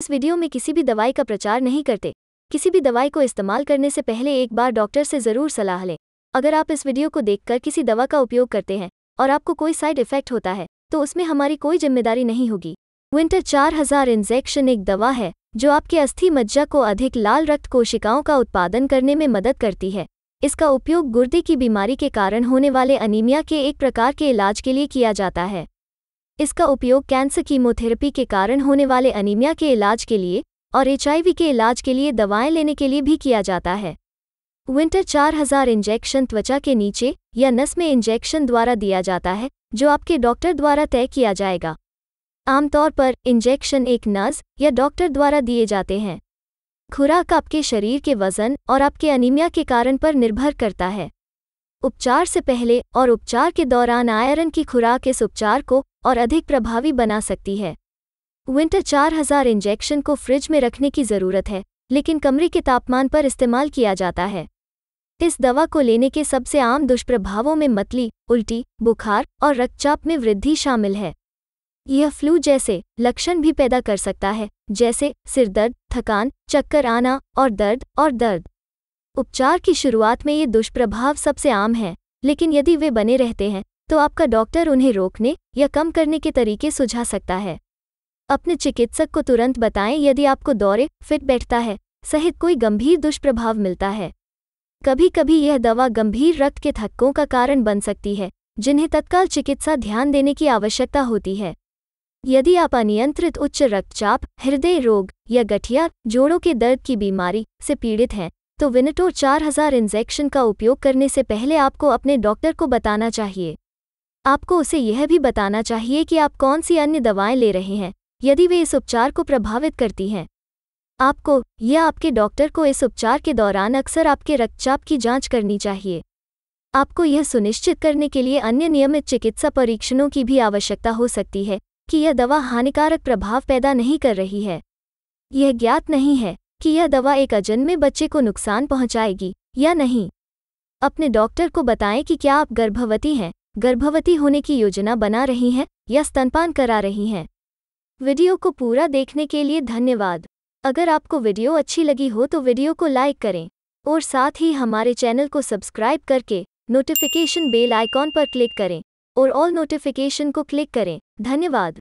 इस वीडियो में किसी भी दवाई का प्रचार नहीं करते किसी भी दवाई को इस्तेमाल करने से पहले एक बार डॉक्टर से ज़रूर सलाह लें अगर आप इस वीडियो को देखकर किसी दवा का उपयोग करते हैं और आपको कोई साइड इफेक्ट होता है तो उसमें हमारी कोई जिम्मेदारी नहीं होगी विंटर 4000 इंजेक्शन एक दवा है जो आपके अस्थि मज्जा को अधिक लाल रक्त कोशिकाओं का उत्पादन करने में मदद करती है इसका उपयोग गुर्दे की बीमारी के कारण होने वाले अनीमिया के एक प्रकार के इलाज के लिए किया जाता है इसका उपयोग कैंसर कीमोथेरेपी के कारण होने वाले अनीमिया के इलाज के लिए और एचआईवी के इलाज के लिए दवाएं लेने के लिए भी किया जाता है विंटर 4000 इंजेक्शन त्वचा के नीचे या नस में इंजेक्शन द्वारा दिया जाता है जो आपके डॉक्टर द्वारा तय किया जाएगा आमतौर पर इंजेक्शन एक नर्स या डॉक्टर द्वारा दिए जाते हैं खुराक आपके शरीर के वजन और आपके अनीमिया के कारण पर निर्भर करता है उपचार से पहले और उपचार के दौरान आयरन की खुराक इस उपचार को और अधिक प्रभावी बना सकती है विंटर 4000 इंजेक्शन को फ्रिज में रखने की ज़रूरत है लेकिन कमरे के तापमान पर इस्तेमाल किया जाता है इस दवा को लेने के सबसे आम दुष्प्रभावों में मतली उल्टी बुखार और रक्तचाप में वृद्धि शामिल है यह फ्लू जैसे लक्षण भी पैदा कर सकता है जैसे सिरदर्द थकान चक्कर आना और दर्द और दर्द उपचार की शुरुआत में ये दुष्प्रभाव सबसे आम हैं लेकिन यदि वे बने रहते हैं तो आपका डॉक्टर उन्हें रोकने या कम करने के तरीके सुझा सकता है अपने चिकित्सक को तुरंत बताएं यदि आपको दौरे फिट बैठता है सहित कोई गंभीर दुष्प्रभाव मिलता है कभी कभी यह दवा गंभीर रक्त के थक्कों का कारण बन सकती है जिन्हें तत्काल चिकित्सा ध्यान देने की आवश्यकता होती है यदि आप अनियंत्रित उच्च रक्तचाप हृदय रोग या गठिया जोड़ों के दर्द की बीमारी से पीड़ित हैं तो विनेटोर 4000 इंजेक्शन का उपयोग करने से पहले आपको अपने डॉक्टर को बताना चाहिए आपको उसे यह भी बताना चाहिए कि आप कौन सी अन्य दवाएं ले रहे हैं यदि वे इस उपचार को प्रभावित करती हैं आपको या आपके डॉक्टर को इस उपचार के दौरान अक्सर आपके रक्तचाप की जांच करनी चाहिए आपको यह सुनिश्चित करने के लिए अन्य नियमित चिकित्सा परीक्षणों की भी आवश्यकता हो सकती है कि यह दवा हानिकारक प्रभाव पैदा नहीं कर रही है यह ज्ञात नहीं है कि यह दवा एक अजन्मे बच्चे को नुकसान पहुंचाएगी या नहीं अपने डॉक्टर को बताएं कि क्या आप गर्भवती हैं गर्भवती होने की योजना बना रही हैं या स्तनपान करा रही हैं वीडियो को पूरा देखने के लिए धन्यवाद अगर आपको वीडियो अच्छी लगी हो तो वीडियो को लाइक करें और साथ ही हमारे चैनल को सब्सक्राइब करके नोटिफिकेशन बेल आइकॉन पर क्लिक करें और ऑल नोटिफिकेशन को क्लिक करें धन्यवाद